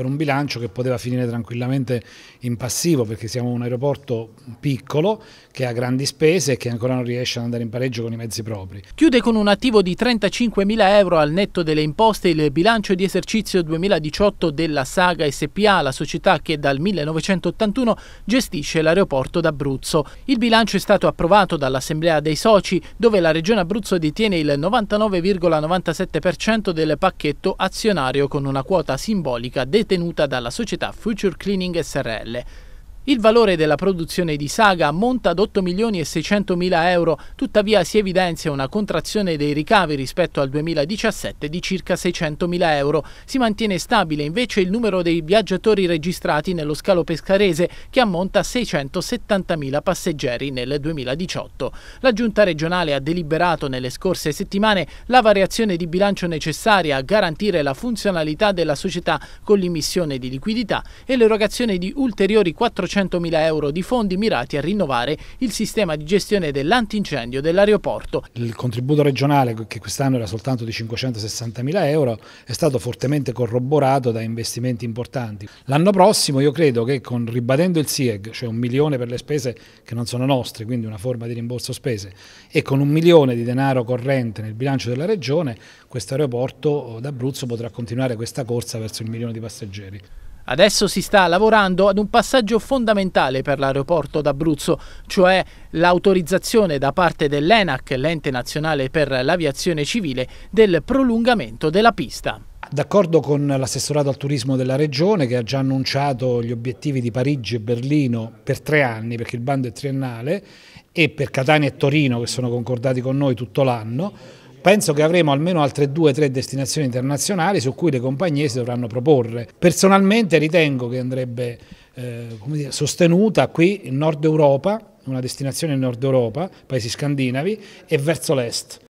per un bilancio che poteva finire tranquillamente in passivo perché siamo un aeroporto piccolo che ha grandi spese e che ancora non riesce ad andare in pareggio con i mezzi propri. Chiude con un attivo di 35.000 euro al netto delle imposte il bilancio di esercizio 2018 della Saga SPA, la società che dal 1981 gestisce l'aeroporto d'Abruzzo. Il bilancio è stato approvato dall'Assemblea dei Soci dove la Regione Abruzzo detiene il 99,97% del pacchetto azionario con una quota simbolica determinata detenuta dalla società Future Cleaning SRL il valore della produzione di Saga ammonta ad 8 milioni e 600 mila euro, tuttavia si evidenzia una contrazione dei ricavi rispetto al 2017 di circa 600 mila euro. Si mantiene stabile invece il numero dei viaggiatori registrati nello scalo pescarese che ammonta a 670 mila passeggeri nel 2018. La giunta regionale ha deliberato nelle scorse settimane la variazione di bilancio necessaria a garantire la funzionalità della società con l'immissione di liquidità e l'erogazione di ulteriori 400 400.000 euro di fondi mirati a rinnovare il sistema di gestione dell'antincendio dell'aeroporto. Il contributo regionale, che quest'anno era soltanto di 560.000 euro, è stato fortemente corroborato da investimenti importanti. L'anno prossimo io credo che con ribadendo il SIEG, cioè un milione per le spese che non sono nostre, quindi una forma di rimborso spese, e con un milione di denaro corrente nel bilancio della regione, questo aeroporto d'Abruzzo potrà continuare questa corsa verso il milione di passeggeri. Adesso si sta lavorando ad un passaggio fondamentale per l'aeroporto d'Abruzzo, cioè l'autorizzazione da parte dell'ENAC, l'ente nazionale per l'aviazione civile, del prolungamento della pista. D'accordo con l'assessorato al turismo della Regione che ha già annunciato gli obiettivi di Parigi e Berlino per tre anni perché il bando è triennale e per Catania e Torino che sono concordati con noi tutto l'anno, Penso che avremo almeno altre due o tre destinazioni internazionali su cui le compagnie si dovranno proporre. Personalmente ritengo che andrebbe eh, dire, sostenuta qui in Nord Europa, una destinazione in Nord Europa, paesi scandinavi, e verso l'est.